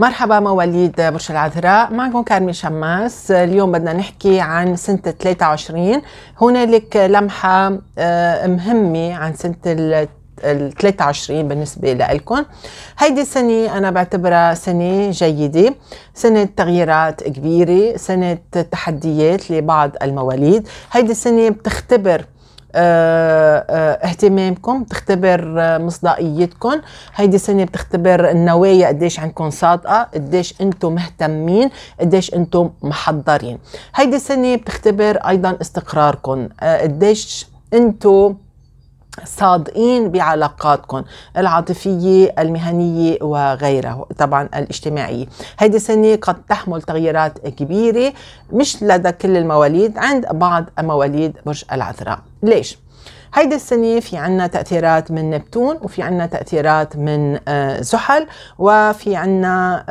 مرحبا مواليد برج العذراء معكم كارمي شماس اليوم بدنا نحكي عن سنة 23 هنالك لمحة آه، مهمة عن سنة ال 23 بالنسبة لكم هيدي السنة أنا بعتبرها سنة جيدة سنة تغييرات كبيرة سنة تحديات لبعض المواليد هيدي السنة بتختبر آه، آه، اهتمامكم بتختبر آه، مصداقيتكم هيدي السنه بتختبر النوايا قديش عندكم صادقه قديش انتم مهتمين قديش انتم محضرين هيدي السنه بتختبر ايضا استقراركم قديش انتم صادقين بعلاقاتكم العاطفية المهنية وغيرها طبعا الاجتماعية هيدي السنة قد تحمل تغييرات كبيرة مش لدى كل المواليد عند بعض مواليد برج العذراء ليش؟ هيدي السنة في عنا تأثيرات من نبتون وفي عنا تأثيرات من آه، زحل وفي عنا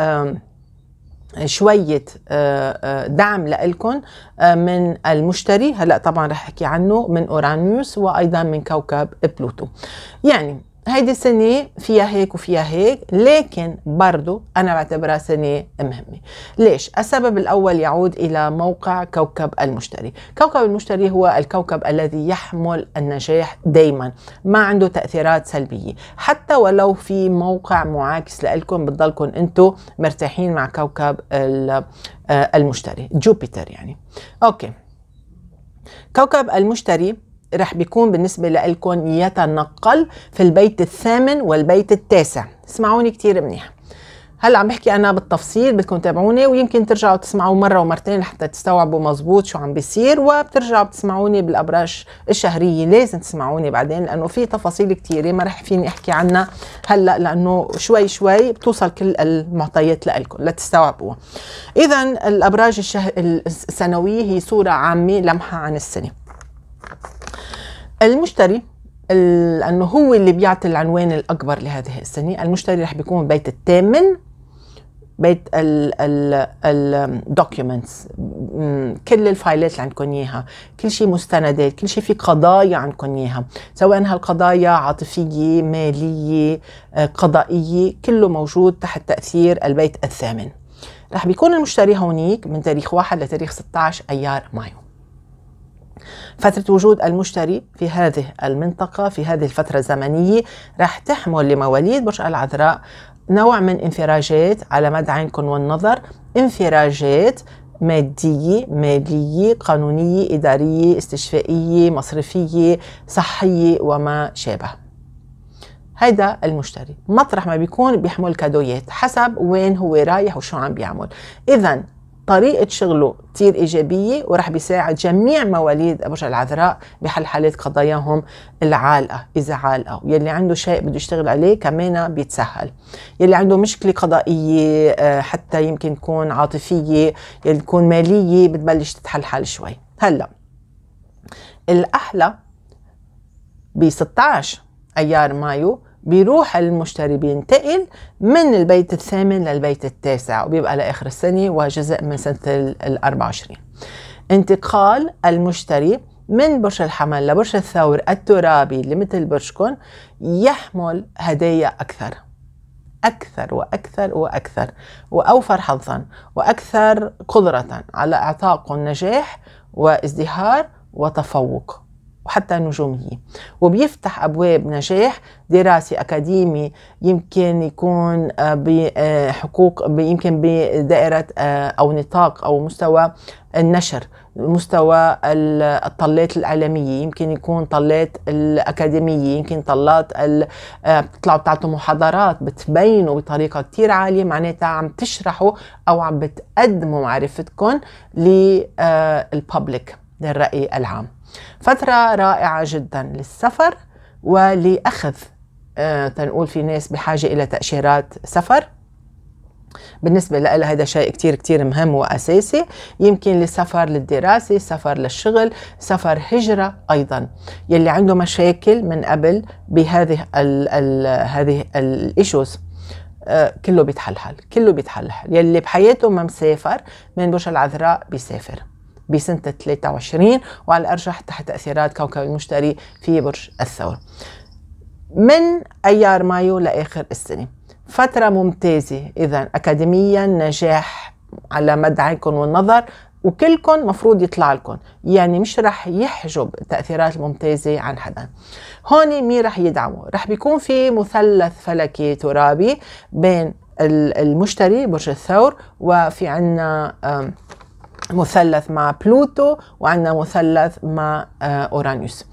شوية آه، آه، دعم لإلكم آه، من المشتري هلأ طبعا رح أحكي عنه من أورانيوس وأيضا من كوكب بلوتو يعني هيدي السنة فيها هيك وفيها هيك لكن برضو أنا بعتبرها سنة مهمة ليش؟ السبب الأول يعود إلى موقع كوكب المشتري كوكب المشتري هو الكوكب الذي يحمل النجاح دايما ما عنده تأثيرات سلبية حتى ولو في موقع معاكس لإلكم بتضلكم أنتم مرتاحين مع كوكب آه، المشتري جوبيتر يعني أوكي كوكب المشتري رح بيكون بالنسبة لكم يتنقل في البيت الثامن والبيت التاسع اسمعوني كتير منيح هلا عم بحكي انا بالتفصيل بدكم تابعوني ويمكن ترجعوا تسمعوا مره ومرتين لحتى تستوعبوا مزبوط شو عم بيصير وبترجعوا بتسمعوني بالابراج الشهريه لازم تسمعوني بعدين لانه في تفاصيل كثيره ما رح فيني احكي عنها هلا لانه شوي شوي بتوصل كل المعطيات لكم لتستوعبوها اذا الابراج الشه... السنويه هي صوره عامه لمحه عن السنه المشتري لانه هو اللي بيعطي العنوان الاكبر لهذه السنه المشتري رح بيكون البيت الثامن بيت الدوكيومنتس كل الفايلات اللي عندكم اياها كل شيء مستندات كل شيء في قضايا عندكم اياها سواء هالقضايا عاطفيه ماليه آه، قضائيه كله موجود تحت تاثير البيت الثامن رح بيكون المشتري هونيك من تاريخ 1 لتاريخ 16 ايار مايو فترة وجود المشتري في هذه المنطقة في هذه الفترة الزمنية راح تحمل لمواليد برج العذراء نوع من انفراجات على مدى عينكم والنظر انفراجات مادية مالية قانونية إدارية استشفائية مصرفية صحية وما شابه هيدا المشتري مطرح ما بيكون بيحمل كادويات حسب وين هو رايح وشو عم بيعمل إذا طريقه شغله كثير ايجابيه وراح بيساعد جميع مواليد برج العذراء بحل حالات قضاياهم العالقه اذا عالقه يلي عنده شيء بده يشتغل عليه كمان بيتسهل يلي عنده مشكله قضائيه آه، حتى يمكن تكون عاطفيه يلي تكون ماليه بتبلش تتحلحل شوي هلا الاحلى ب 16 ايار مايو بيروح المشتري بينتقل من البيت الثامن للبيت التاسع وبيبقى لآخر السنة وجزء من سنة ال 24 انتقال المشتري من برج الحمل لبرج الثور الترابي اللي مثل برجكم يحمل هدايا أكثر أكثر وأكثر وأكثر وأوفر حظا وأكثر قدرة على إعطاء النجاح وازدهار وتفوق وحتى نجومية وبيفتح أبواب نجاح دراسي أكاديمي يمكن يكون آه، بحقوق آه، يمكن بدائرة آه، أو نطاق أو مستوى النشر مستوى الطلات الإعلامية يمكن يكون طلات الأكاديمية يمكن طلات بتطلعوا بتعطوا محاضرات بتبينوا بطريقة كتير عالية معناتها عم تشرحوا أو عم بتقدموا معرفتكم للببليك للرأي العام فترة رائعة جدا للسفر ولأخذ آه، تنقول في ناس بحاجة إلى تأشيرات سفر بالنسبة لها هذا شيء كتير كتير مهم وأساسي يمكن لسفر للدراسة سفر للشغل سفر هجرة أيضا يلي عنده مشاكل من قبل بهذه الـ الـ هذه الإيشوز آه، كله بيتحلحل كله بيتحلحل يلي بحياته ما مسافر من برج العذراء بيسافر بسنة 23 وعلى الأرجح تحت تأثيرات كوكب المشتري في برج الثور من أيار مايو لآخر السنة فترة ممتازة إذا أكاديميا نجاح على مدى عينكم والنظر وكلكم مفروض يطلع لكم يعني مش رح يحجب التأثيرات الممتازة عن حدا هون مين رح يدعمه رح بيكون في مثلث فلكي ترابي بين المشتري برج الثور وفي عنا مثلث مع بلوتو وعندنا مثلث مع آه، اورانيوس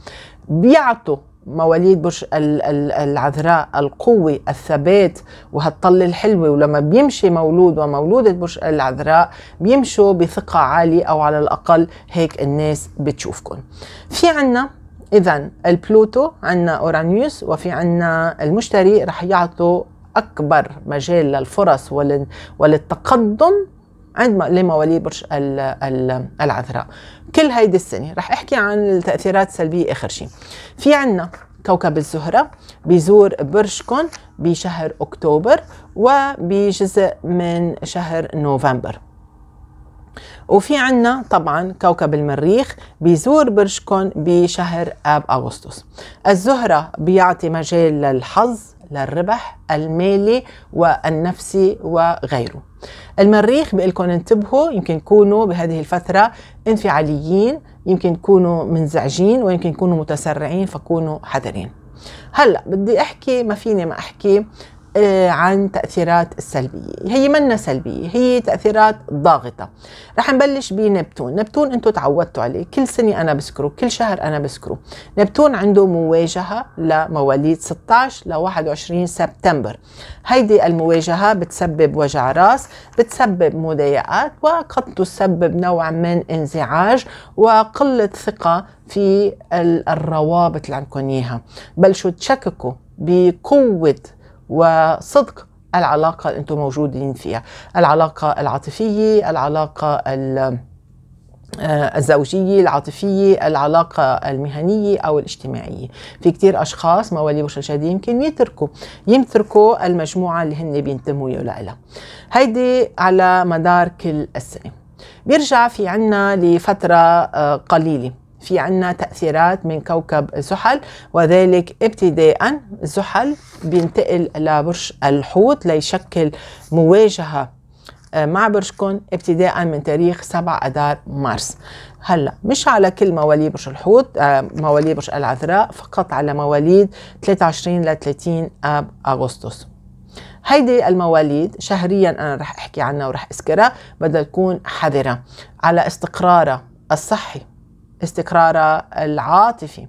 بيعطوا مواليد برج العذراء القوة الثبات وهالطلة الحلوة ولما بيمشي مولود ومولودة برج العذراء بيمشوا بثقة عالية أو على الأقل هيك الناس بتشوفكم في عنا إذا البلوتو عنا أورانيوس وفي عنا المشتري رح يعطوا أكبر مجال للفرص وللتقدم عند لمواليد برج العذراء كل هيدي السنة رح أحكي عن التأثيرات السلبية آخر شيء في عنا كوكب الزهرة بيزور برجكم بشهر أكتوبر وبجزء من شهر نوفمبر وفي عنا طبعا كوكب المريخ بيزور برجكم بشهر آب أغسطس الزهرة بيعطي مجال للحظ للربح المالي والنفسي وغيره المريخ بإلكم انتبهوا يمكن تكونوا بهذه الفترة انفعاليين يمكن تكونوا منزعجين ويمكن تكونوا متسرعين فكونوا حذرين هلا بدي احكي ما فيني ما احكي آه، عن تأثيرات السلبية هي منا سلبية هي تأثيرات ضاغطة رح نبلش بنبتون نبتون انتم تعودتوا عليه كل سنة أنا بسكره كل شهر أنا بسكره نبتون عنده مواجهة لمواليد 16 ل 21 سبتمبر هيدي المواجهة بتسبب وجع راس بتسبب مضايقات وقد تسبب نوع من انزعاج وقلة ثقة في الروابط اللي عندكم اياها بلشوا تشككوا بقوة وصدق العلاقة اللي انتم موجودين فيها العلاقة العاطفية العلاقة آه، الزوجية العاطفية العلاقة المهنية أو الاجتماعية في كتير أشخاص موالي وشاشادين يمكن يتركوا يتركوا المجموعة اللي هن بينتموا لها هيدي على مدار كل السنة بيرجع في عنا لفترة آه، قليلة في عنا تأثيرات من كوكب زحل وذلك ابتداء زحل بينتقل لبرج الحوت ليشكل مواجهة آه، مع برجكم ابتداء من تاريخ 7 أدار مارس هلا مش على كل مواليد برج الحوت آه، مواليد برج العذراء فقط على مواليد 23 ل 30 آب أغسطس هيدي المواليد شهريا أنا رح أحكي عنها ورح أذكرها بدها تكون حذرة على استقرارها الصحي استقراره العاطفي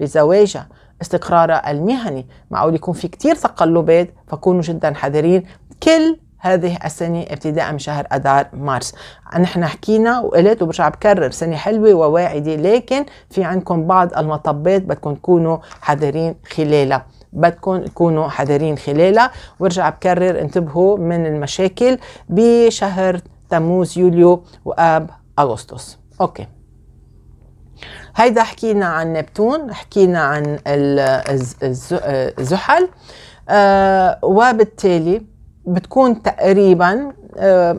بزواجه استقراره المهني معقول يكون في كتير تقلبات فكونوا جدا حذرين كل هذه السنة ابتداء من شهر أدار مارس نحن حكينا وقلت وبرجع بكرر سنة حلوة وواعدة لكن في عندكم بعض المطبات بدكم تكونوا حذرين خلالها بدكم تكونوا حذرين خلالها وارجع بكرر انتبهوا من المشاكل بشهر تموز يوليو واب اغسطس اوكي هيدا حكينا عن نبتون حكينا عن الزحل آه، وبالتالي بتكون تقريبا آه،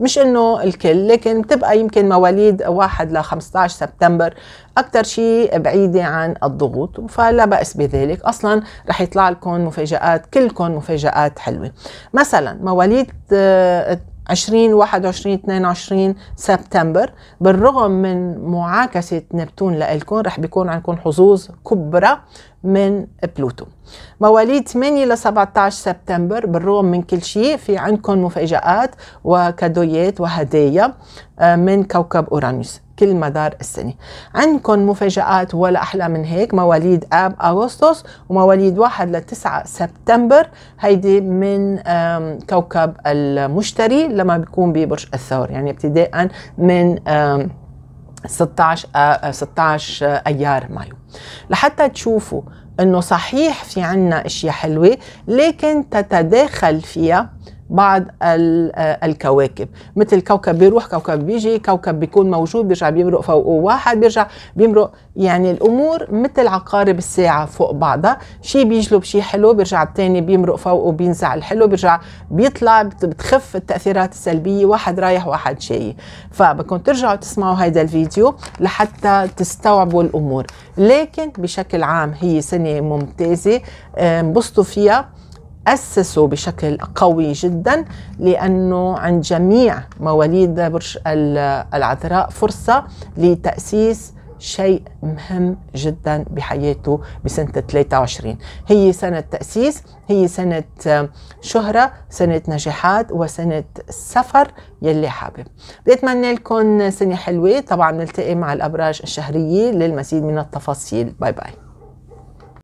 مش انه الكل لكن بتبقى يمكن مواليد 1 ل 15 سبتمبر اكثر شيء بعيده عن الضغوط فلا باس بذلك اصلا رح يطلع لكم مفاجات كلكم مفاجات حلوه مثلا مواليد آه، 20 21 22 سبتمبر بالرغم من معاكسة نبتون لكم رح بيكون عندكم حظوظ كبرى من بلوتو مواليد 8 ل 17 سبتمبر بالرغم من كل شيء في عندكم مفاجآت وكادويات وهدايا آه، من كوكب أورانوس كل مدار السنة عندكم مفاجآت ولا أحلى من هيك مواليد آب أغسطس ومواليد 1 ل 9 سبتمبر هيدي من كوكب المشتري لما بيكون ببرج الثور يعني ابتداء من 16 16 ايار مايو لحتى تشوفوا انه صحيح في عنا اشياء حلوه لكن تتداخل فيها بعض آه، الكواكب مثل كوكب بيروح كوكب بيجي كوكب بيكون موجود بيرجع بيمرق فوقه واحد بيرجع بيمرق يعني الامور مثل عقارب الساعه فوق بعضها شيء بيجلب شيء حلو بيرجع الثاني بيمرق فوقه بينزع الحلو بيرجع بيطلع بتخف التاثيرات السلبيه واحد رايح واحد جاي فبكون ترجعوا تسمعوا هذا الفيديو لحتى تستوعبوا الامور لكن بشكل عام هي سنه ممتازه انبسطوا فيها أسسوا بشكل قوي جدا لأنه عند جميع مواليد برج العذراء فرصة لتأسيس شيء مهم جدا بحياته بسنة 23 هي سنة تأسيس هي سنة شهرة سنة نجاحات وسنة سفر يلي حابب بتمنى لكم سنة حلوة طبعا نلتقي مع الأبراج الشهرية للمزيد من التفاصيل باي باي